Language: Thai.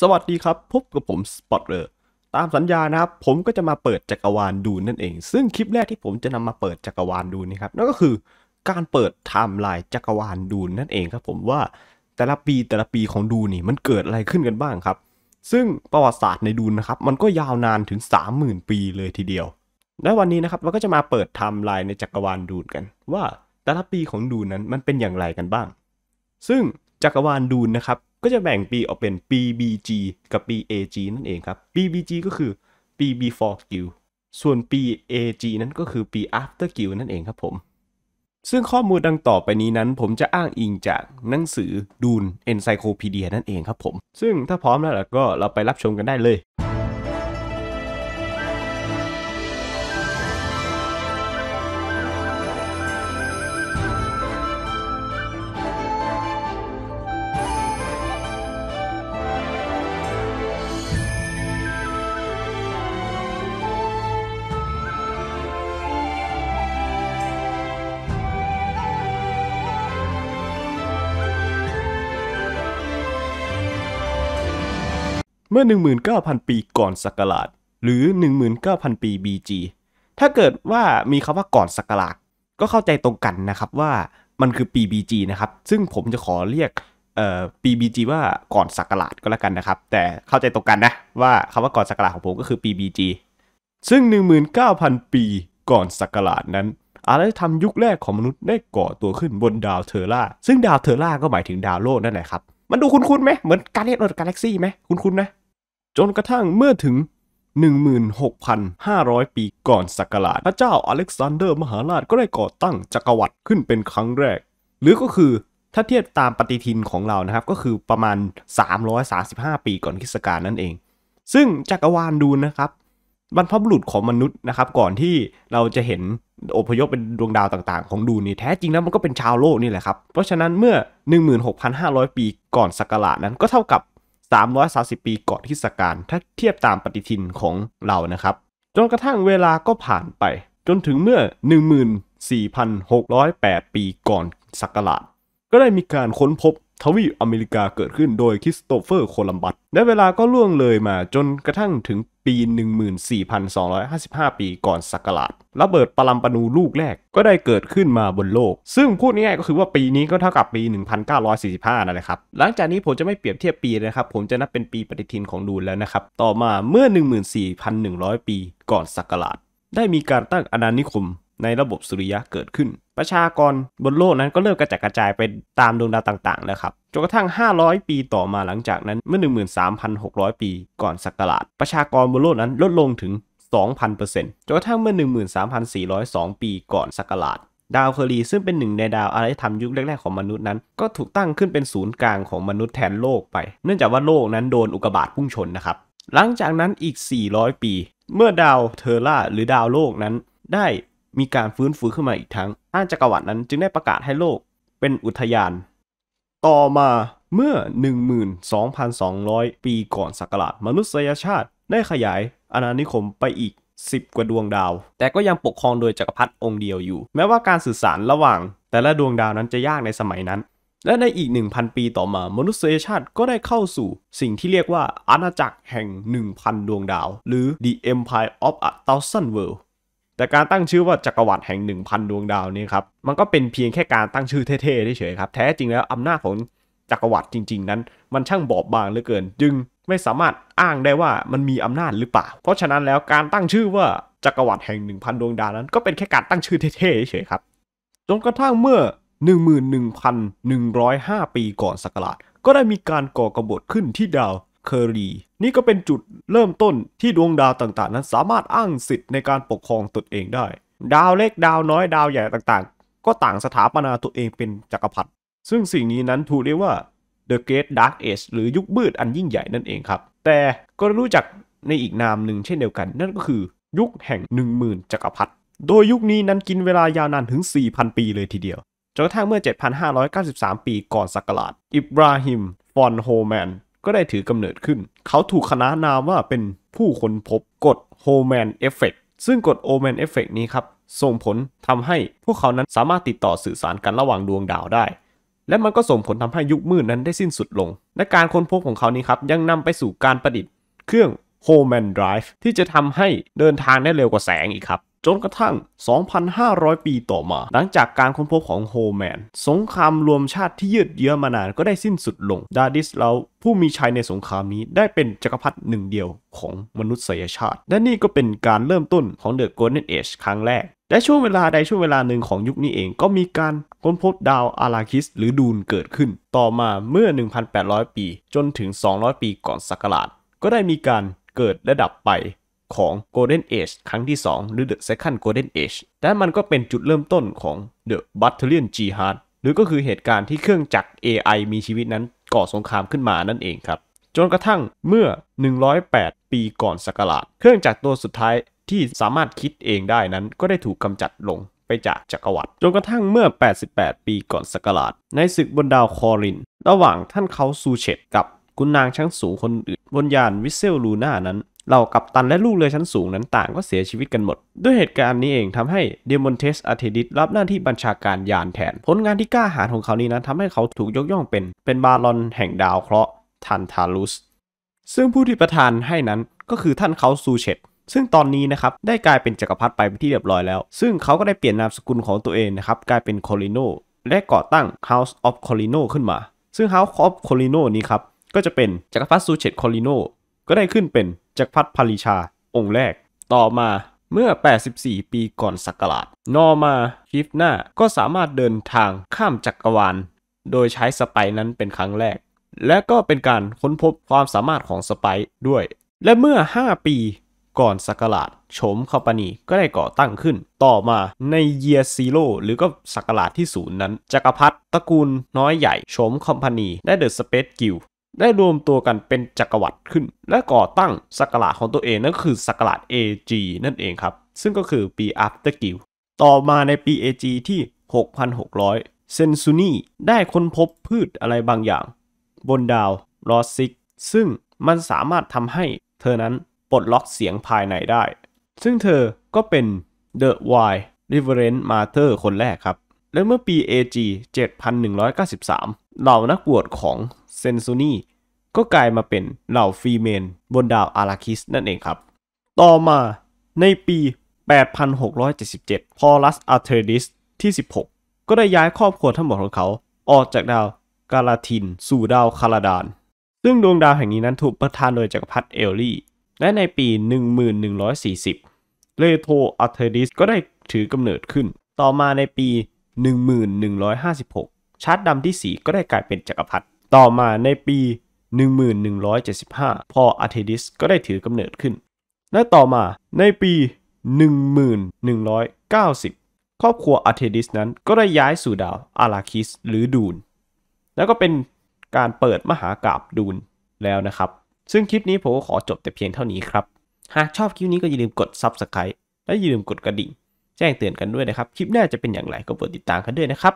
สวัสดีครับ พบกับผมสปอตเลอร์ตามสัญญานะครับ ผมก็จะมาเปิดจักรวาลดูนั่นเอง ซึ่งคลิปแรกที่ผมจะนำมาเปิดจักรวาลดูนี่ครับนั่นก็คือการเปิดไทม์ไลน์จักรวาลดูนั่นเองครับ ผมว่าแต่ละปีแต่ละปีของดูนี่มันเกิดอะไรขึ้นกันบ้างครับ ซึ่งประวัติศาสตร์ในดูนะครับมันก็ยาวนานถึง 30,000 ปีเลยทีเดียว และวันนี้นะครับเราก็จะมาเปิดไทม์ไลน์ในจักรวาลดูนกัน ว่าแต่ละปีของดูนั้นมันเป็นอย่างไรกันบ้าง ซึ่งจักรวาลดูนนะครับก็จะแบ่งปีออกเป็น PBG กับ PAG นั่นเองครับ PBG ก็คือปี before g u i l ส่วนปี AG นั้นก็คือปี after guild นั่นเองครับผม ซึ่งข้อมูลดังต่อไปนี้นั้น ผมจะอ้างอิงจากหนังสือดูน Encyclopedia นั่นเองครับผม ซึ่งถ้าพร้อมแล้วก็เราไปรับชมกันได้เลยมื่อ19,000 ปีก่อนศักราชหรือ 19,000 ปี BG ถ้าเกิดว่ามีคำว่าก่อนศักราชก็เข้าใจตรงกันนะครับว่ามันคือปี BG นะครับซึ่งผมจะขอเรียกปี BG ว่าก่อนศักราชก็แล้วกันนะครับแต่เข้าใจตรงกันนะว่าคำว่าก่อนศักราชของผมก็คือปี BG ซึ่ง 19,000ปีก่อนศักราชนั้นอารยธรรมยุคแรกของมนุษย์ได้ก่อตัวขึ้นบนดาวเทอร่าซึ่งดาวเทอร่าก็หมายถึงดาวโลกนั่นแหละครับมันดูคุ้นๆไหมเหมือนการเรียกรถกาแล็กซี่ไหมคุ้นๆนะจนกระทั่งเมื่อถึง 16,500 ปีก่อนศักราชพระเจ้าอเล็กซานเดอร์ มหาราชก็ได้ก่อตั้งจักรวรรดิขึ้นเป็นครั้งแรก หรือก็คือถ้าเทียบตามปฏิทินของเรานะครับก็คือประมาณ 335 ปีก่อนคริสตกาลนั่นเอง ซึ่งจักรวาลดูนะครับ บรรพบุรุษของมนุษย์นะครับ ก่อนที่เราจะเห็นอพยพเป็นดวงดาวต่างๆของดูนี่แท้จริงแล้วมันก็เป็นชาวโลกนี่แหละครับเพราะฉะนั้นเมื่อ 16,500 ปี ก่อนศักราชนั้น ก็เท่ากับ330 ปีก่อนที่สการถ้าเทียบตามปฏิทินของเรานะครับ จนกระทั่งเวลาก็ผ่านไป จนถึงเมื่อ 14,608ปีก่อนศักราชก็ได้มีการค้นพบทวีปอเมริกาเกิดขึ้นโดยคริสโตเฟอร์โคลัมบัสและเวลาก็ล่วงเลยมาจนกระทั่งถึงปี 14,255 ปีก่อนศักราชระเบิดปรัมปนูลูกแรกก็ได้เกิดขึ้นมาบนโลก ซึ่งพูดง่ายๆก็คือว่าปีนี้ก็เท่ากับปี 1945 นั่นแหละครับ หลังจากนี้ผมจะไม่เปรียบเทียบปีนะครับ ผมจะนับเป็นปีปฏิทินของดูนแล้วนะครับต่อมาเมื่อ 14,100 ปีก่อนศักราชได้มีการตั้งอาณานิคมในระบบสุริยะเกิดขึ้น ประชากรบนโลกนั้นก็เริ่มกระจัดกระจายไปตามดวงดาวต่างๆแล้วครับ จนกระทั่ง 500 ปีต่อมาหลังจากนั้นเมื่อ 13,600 ปีก่อนศักราชประชากรบนโลกนั้นลดลงถึง 2,000%จนกระทั่งเมื่อ 13,402 ปีก่อนศักราชดาวเคอรีซึ่งเป็นหนึ่งในดาวอารยธรรมยุคแรกๆของมนุษย์นั้น ก็ถูกตั้งขึ้นเป็นศูนย์กลางของมนุษย์แทนโลกไป เนื่องจากว่าโลกนั้นโดนอุกกาบาตพุ่งชนนะครับ หลังจากนั้นอีก 400 ปีเมื่อดาวเทอร่าหรือดาวโลกนั้นได้มีการฟื้นฟูขึ้นมาอีกทั้งอ้านจักรวรรดินั้นจึงได้ประกาศให้โลกเป็นอุทยาน ต่อมาเมื่อ 12,200 ปีก่อนศักราช มนุษยชาติ ได้ขยายอาณานิคมไปอีก 10 กว่าดวงดาว แต่ก็ยังปกครองโดยจักรพรรดิองค์เดียวอยู่ แม้ว่าการสื่อสารระหว่างแต่ละดวงดาวนั้นจะยากในสมัยนั้น และในอีก 1,000 ปีต่อมา มนุษยชาติก็ได้เข้าสู่ สิ่งที่เรียกว่าอาณาจักรแห่ง 1,000 ดวงดาว หรือ The Empire of a Thousand Worlds แต่การตั้งชื่อว่าจักรวรรดิแห่ง1000ดวงดาวนี้ครับมันก็เป็นเพียงแค่การตั้งชื่อเท่ๆเฉยๆครับแท้จริงแล้วอำนาจของจักรวรรดิจริง ๆ นั้น มันช่างบอบบางเหลือเกิน จึงไม่สามารถอ้างได้ว่ามันมีอำนาจหรือเปล่า เพราะฉะนั้นแล้วการตั้งชื่อว่าจักรวรรดิแห่ง1000ดวงดาวนั้นก็เป็นแค่การตั้งชื่อเท่ๆเฉยๆครับจนกระทั่งเมื่อ 11,105 ปีก่อนศักราชก็ได้มีการก่อกบฏขึ้นที่ดาวเคอรีนี่ก็เป็นจุดเริ่มต้นที่ดวงดาวต่างๆ นั้นสามารถอ้างสิทธิ์ในการปกครองตนเองได้ ดาวเล็ก ดาวน้อยดาวใหญ่ต่างๆ ก็ต่างสถาปนาตัวเองเป็นจกักรพรรดิซึ่งสิ่งนี้นั้นถูกเรียกว่า The Great Dark Age หรือยุคมืดอันยิ่งใหญ่นั่นเองครับ แต่ก็รู้จักในอีกนามหนึ่งเช่นเดียวกัน นั่นก็คือยุคแห่ง 10,000 จักรพรรดิโดยยุคนี้นั้นกินเวลายาวนานถึง4,000 ปีเลยทีเดียวจนกระทั่งเมื่อ7,593 ปีก่อนศักราชอิบราฮิมฟอนโฮแมนก็ได้ถือกำเนิดขึ้น เขาถูกขนานนามว่าเป็นผู้ค้นพบกฎโฮแมนเอฟเฟกซึ่งกฎโอแมนเอฟเฟกนี้ครับส่งผลทำให้พวกเขานั้นสามารถติดต่อสื่อสารกันระหว่างดวงดาวได้ และมันก็ส่งผลทำให้ยุคมืดนนั้นได้สิ้นสุดลง และการค้นพบของเขานี้ครับ ยังนำไปสู่การประดิษฐ์ เครื่องโฮแมนไดรฟ์ที่จะทำให้เดินทางได้เร็วกว่าแสงอีกครับจนกระทั่ง 2,500 ปีต่อมา หลังจากการค้นพบของโฮแมน สงครามรวมชาติที่ยืดเยื้อมานานก็ได้สิ้นสุดลง ดาดิสเลาผู้มีชัยในสงครามนี้ได้เป็นจกักรพรรดิหนึ่งเดียวของมนุษยชาติ และนี่ก็เป็นการเริ่มต้นของเดอะโกลเด้นเอชครั้งแรกและช่วงเวลาใดช่วงเวลาหนึ่งของยุคนี้เองก็มีการค้นพบดาวอาราคิส หรือดูนเกิดขึ้น ต่อมาเมื่อ 1,800 ปี จนถึง 200 ปีก่อนศักราชก็ได้มีการเกิดและดับไปของ Golden Age ครั้งที่ 2 หรือ The Second Golden Age แต่มันก็เป็นจุดเริ่มต้นของ The Battalion Jihad หรือก็คือเหตุการณ์ที่เครื่องจักร AI มีชีวิตนั้นก่อสงครามขึ้นมานั่นเองครับ จนกระทั่งเมื่อ 108 ปีก่อนศักราชเครื่องจักรตัวสุดท้ายที่สามารถคิดเองได้นั้น ก็ได้ถูกกำจัดลงไปจากจักรวรรดิจนกระทั่งเมื่อ 88 ปีก่อนศักราชในศึกบนดาวคอริน ระหว่างท่านเขาซูเชตกับคุณนางชั้งสูงคนอื่นบนยานวิเซลลูน่านั้นเหล่ากัปตันและลูกเรือชั้นสูงนั้นต่างก็เสียชีวิตกันหมด ด้วยเหตุการณ์นี้เองทำให้เดมอนเทสอาเทดิสรับหน้าที่บัญชาการยานแทน ผลงานที่กล้าหาญของเขานี้นั้นทำให้เขาถูกยกย่องเป็น เป็นบาลอนแห่งดาวเคราะห์ทันทารุส ซึ่งผู้ที่ประทานให้นั้นก็คือท่านเขาซูเชตซึ่งตอนนี้นะครับ ได้กลายเป็นจกักรพรรดิไปที่เรียบร้อยแล้ว ซึ่งเขาก็ได้เปลี่ยนนามสกุลของตัวเองนะครับกลายเป็นคอลิโนและก่อตั้ง House of Colino ขึ้นมา ซึ่ง House of Colino นี้ครับก็จะเป็นจกักรพรรดิซูเชตคอลิโนก็ได้ขึ้นเป็นจักรพรรดิพาลิชาองค์แรก ต่อมาเมื่อ 84 ปีก่อนศักราชนอมาคิฟนาก็สามารถเดินทางข้ามจักรวาล โดยใช้สไปนั้นเป็นครั้งแรก และก็เป็นการค้นพบความสามารถของสไปด้วย และเมื่อ 5 ปีก่อนศักราชโฉมคอปานี ก็ได้ก่อตั้งขึ้น ต่อมาในเยียซีโร่หรือก็ศักราชที่ศูนย์นั้น จักรพรรดิตระกูลน้อยใหญ่โฉมคอมพานี ได้เดอะสเปซกิลได้รวมตัวกันเป็นจักรวรรดิขึ้น และก่อตั้งสักราชของตัวเอง นั่นคือสักราช AG นั่นเองครับ ซึ่งก็คือปี After Guild ต่อมาในปี AG ที่ 6,600เซนซูนีได้ค้นพบพืชอะไรบางอย่างบนดาวรอสซิกซึ่งมันสามารถทำให้เธอนั้นปลดล็อกเสียงภายในได้ ซึ่งเธอก็เป็น The Wild Reverend m a r t e r คนแรกครับ และเมื่อปี AG 7193เหล่านักบวชของเซนซูนีก็กลายมาเป็นเหล่าฟรีเมนบนดาวอาราคิสนั่นเองครับ ต่อมาในปี 8677 พอลัสอาร์เทดิสที่ 16 ก็ได้ย้ายครอบครัวทั้งหมดของเขา ออกจากดาวกาลาทินสู่ดาวคาราดาน ซึ่งดวงดาวแห่งนี้นั้นถูกประทานโดยจักรพรรดิเอลลี่ และในปี 1140เลโทอาร์เทดิสก็ได้ถือกำเนิดขึ้น ต่อมาในปี 1156ชาร์ตดำที่ 4 ก็ได้กลายเป็นจกักรพรรดิต่อมาในปี 1175พ่ออาร์เทดิสก็ได้ถือกำเนิดขึ้น และต่อมาในปี 1190 ครอบครัวอาร์เทดิสนั้นก็ได้ย้ายสู่ดาว อาราคิสหรือดูน แล้วก็เป็นการเปิดมหากราบดูนแล้วนะครับ ซึ่งคลิปนี้ผมก็ขอจบแต่เพียงเท่านี้ครับ หากชอบคลิปนี้ก็อย่าลืมกด Subscribe และอย่าลืมกดกระดิ่งแจ้งเตือนกันด้วยนะครับคลิปหน้าจะเป็นอย่างไรก็โปรดติดตามกันด้วยนะครับ